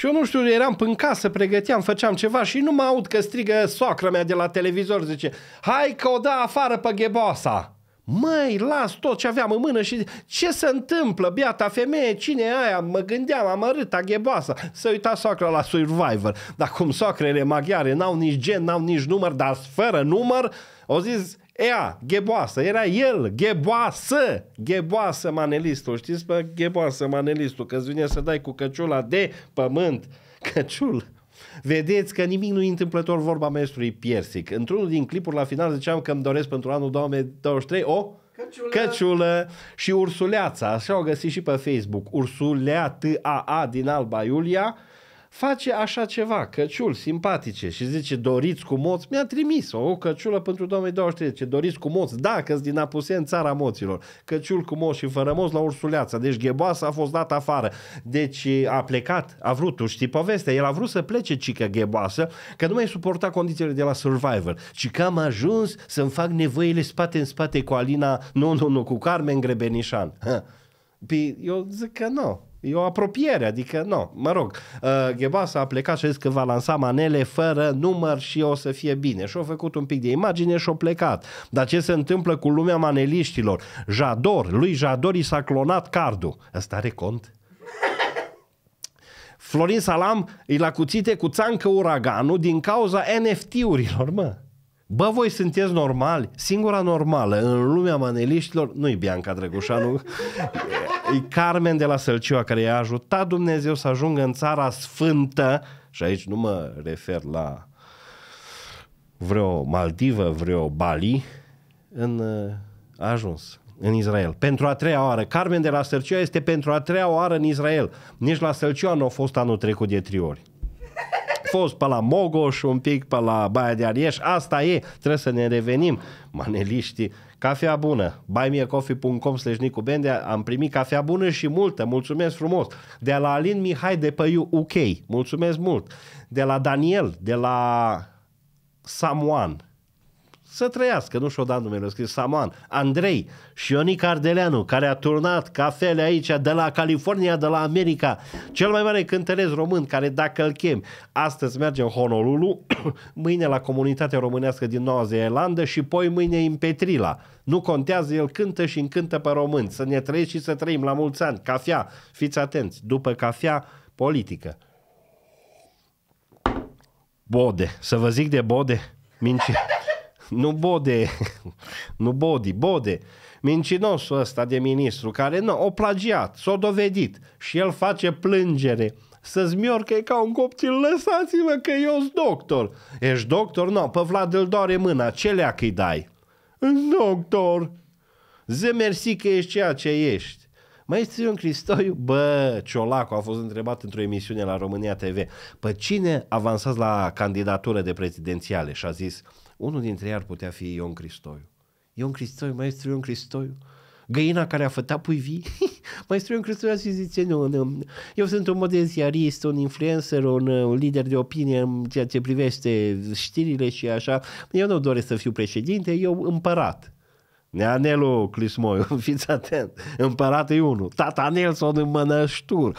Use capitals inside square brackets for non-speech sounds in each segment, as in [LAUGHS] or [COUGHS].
Și eu nu știu, eram în casă, pregăteam, făceam ceva și nu mă aud că strigă soacra mea de la televizor, zice, hai că o da afară pe gheboasa. Măi, las tot ce aveam în mână și ce se întâmplă, biata femeie, cine e aia? Mă gândeam, am amărâta, gheboasa. Să uita soacra la Survivor. Dar cum soacrele maghiare n-au nici gen, n-au nici număr, dar fără număr, au zis, ea, gheboasă, era el, gheboasă, gheboasă manelistul, știți pe gheboasă manelistul, că vine să dai cu căciula de pământ, [LAUGHS] căciul. Vedeți că nimic nu e întâmplător vorba maestrului Piersic. Într-unul din clipuri la final ziceam că îmi doresc pentru anul 2023 o Căciulă. Căciulă și Ursuleața. Așa o găsit și pe Facebook. a din Alba Iulia face așa ceva, căciul simpatice și zice doriți cu moți, mi-a trimis o, căciulă pentru 2023, ce doriți cu moți, da, că din în țara moților, căciul cu moți și fără moți la Ursuleața, deci Gheboasa a fost dat afară, deci a plecat, a vrut, tu știi povestea, el a vrut să plece Cică Gheboasă, că nu mai suporta condițiile de la Survivor ci că am ajuns să-mi fac nevoile spate în spate cu Alina, nu, nu, nu, cu Carmen Grebenișan. Păi eu zic că nu, E o apropiere, adică, nu, mă rog, uh, Ghebasa a plecat și a zis că va lansa manele fără număr și o să fie bine. Și-a făcut un pic de imagine și-a plecat. Dar ce se întâmplă cu lumea maneliștilor? Jador, lui Jador i s-a clonat cardul. Ăsta are cont? Florin Salam îi la cuțite cu țancă uraganul din cauza NFT-urilor, mă. Bă, voi sunteți normali. Singura normală în lumea maneliștilor nu-i Bianca Drăgușanu. [LAUGHS] e Carmen de la Sălcioa care i-a ajutat Dumnezeu să ajungă în țara sfântă și aici nu mă refer la vreo Maldivă, vreo Bali, în, uh, a ajuns în Israel. Pentru a treia oară. Carmen de la Sălcioa este pentru a treia oară în Israel. Nici la Sălcioa nu a fost anul trecut de trei ori. A fost pe la Mogoș, un pic pe la Baia de Arieș, asta e, trebuie să ne revenim. Maneliștii, Cafea bună, buymeacoffee.com slash Nicu Bendea, am primit cafea bună și multă, mulțumesc frumos. De la Alin Mihai de pe UK, mulțumesc mult. De la Daniel, de la Samoan, să trăiască, nu și-o dat numele, scris Saman, Andrei și Ionic Ardeleanu, care a turnat cafele aici de la California, de la America, cel mai mare cântăresc român, care dacă îl chem, astăzi merge în Honolulu, [COUGHS] mâine la comunitatea românească din Noua Zeelandă și poi mâine în Petrila. Nu contează, el cântă și încântă pe români, să ne trăiești și să trăim la mulți ani. Cafea, fiți atenți, după cafea, politică. Bode, să vă zic de Bode, minci. [LAUGHS] nu Bode, [LAUGHS] nu Bodi, Bode, mincinosul ăsta de ministru, care nu, o plagiat, s-o dovedit și el face plângere să-ți e ca un copil, lăsați-mă că eu sunt doctor. Ești doctor? Nu, no, pe Vlad îl doare mâna, ce leac îi dai? Doctor! Ză mersi că ești ceea ce ești. Mai este un Cristoiu? Bă, Ciolacu a fost întrebat într-o emisiune la România TV. Pe cine avansați la candidatură de prezidențiale? Și a zis, unul dintre ei ar putea fi Ion Cristoiu. Ion Cristoiu, maestru Ion Cristoiu. Găina care a fătat pui vii. [LAUGHS] maestru Ion Cristoiu zis, zice, nu, nu, eu sunt un modeziarist, un influencer, un, un lider de opinie în ceea ce privește știrile și așa. Eu nu doresc să fiu președinte, eu împărat. Neanelu Clismoiu, [LAUGHS] fiți atent, împăratul e unul, tata Nelson în mănăștur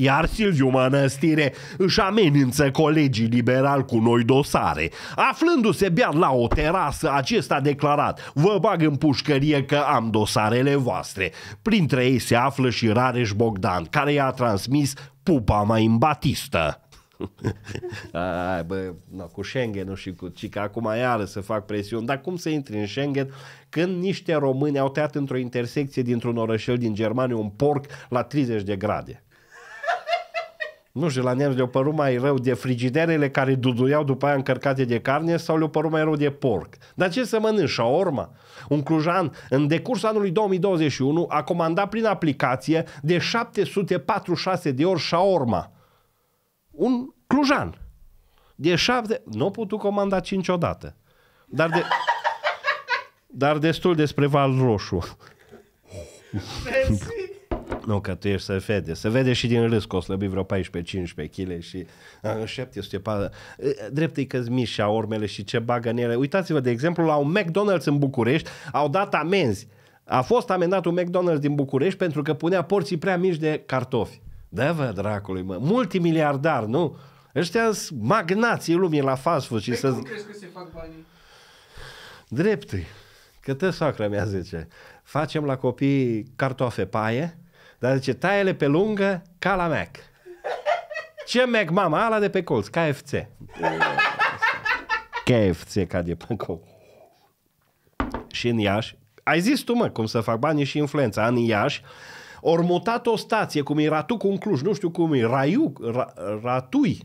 iar Silviu Mănăstire își amenință colegii liberali cu noi dosare. Aflându-se beat la o terasă, acesta a declarat, vă bag în pușcărie că am dosarele voastre. Printre ei se află și Rareș Bogdan, care i-a transmis pupa mai în batistă. [LAUGHS] Ai, bă, no, cu Schengen și cu Cica, acum iară să fac presiuni, dar cum să intri în Schengen când niște români au tăiat într-o intersecție dintr-un orășel din Germania un porc la 30 de grade? nu știu, la nemți le-au părut mai rău de frigiderele care duduiau după aia încărcate de carne sau le-au părut mai rău de porc. Dar ce să mănânci? Șaorma? Un clujan în decursul anului 2021 a comandat prin aplicație de 746 de ori șaorma. Un clujan. De șapte... Nu n-o putut comanda cinci odată. Dar de... Dar destul despre Val Roșu. Mersi. Nu, că tu ești să vede. Se vede și din râs că o slăbi vreo 14-15 kg și în 740. Drept e că-ți mici ormele și ce bagă în ele. Uitați-vă, de exemplu, la un McDonald's în București au dat amenzi. A fost amendat un McDonald's din București pentru că punea porții prea mici de cartofi. Da, vă, dracului, mă. Multimiliardar, nu? Ăștia sunt magnații lumii la fast food și păi să... Cum crezi că se fac banii? Drept Că te soacră mea zice. Facem la copii cartofe paie, dar zice, taie pe lungă ca la Mac. Ce Mac, mama? Ala de pe colț, KFC. KFC, ca de pe colț. Și în Iași, ai zis tu, mă, cum să fac bani și influența. În Iași, ori mutat o stație, cum e cu un Cluj, nu știu cum e, Raiu, ra, Ratui,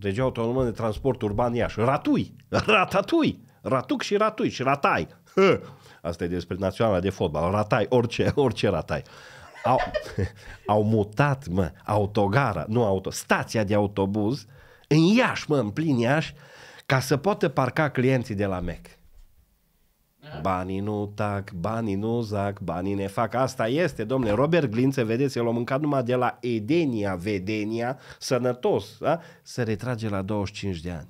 Regia Autonomă de Transport Urban Iași, Ratui, Ratatui, Ratuc și Ratui și Ratai. Hă. Asta e despre naționala de fotbal, Ratai, orice, orice Ratai au, [LAUGHS] au mutat, mă, autogara, nu auto, stația de autobuz în Iași, mă, în plin Iași, ca să poată parca clienții de la MEC. Banii nu tac, banii nu zac, banii ne fac. Asta este, domnule. Robert Glințe, vedeți, el a mâncat numai de la Edenia, Vedenia, sănătos, da? se retrage la 25 de ani.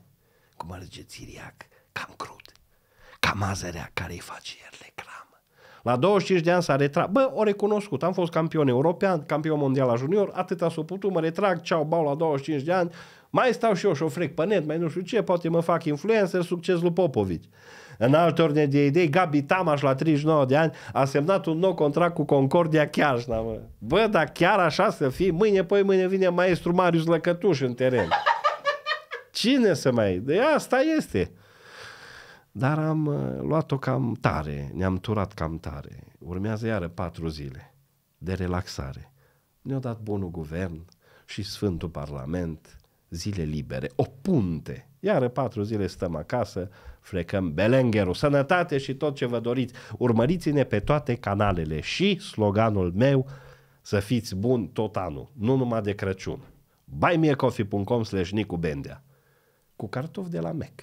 Cum merge țiriac, cam crud, cam azărea care îi face el reclam. La 25 de ani s-a retras. Bă, o recunoscut. Am fost campion european, campion mondial la junior, Atât s-o putut, mă retrag, ceau, bau la 25 de ani, mai stau și eu și frec pe net, mai nu știu ce, poate mă fac influencer, succes lui Popovici. În alte ordine de idei, Gabi Tamaș la 39 de ani a semnat un nou contract cu Concordia Chiajna, mă. Bă, dar chiar așa să fii, mâine, păi mâine vine maestru Marius Lăcătuș în teren. Cine să mai... De asta este. Dar am uh, luat-o cam tare, ne-am turat cam tare. Urmează iară patru zile de relaxare. Ne-a dat bunul guvern și Sfântul Parlament zile libere, o punte. Iară patru zile stăm acasă, frecăm belengerul, sănătate și tot ce vă doriți. Urmăriți-ne pe toate canalele și sloganul meu, să fiți buni tot anul, nu numai de Crăciun. buymeacoffee.com slash Nicu Bendea cu cartofi de la Mac.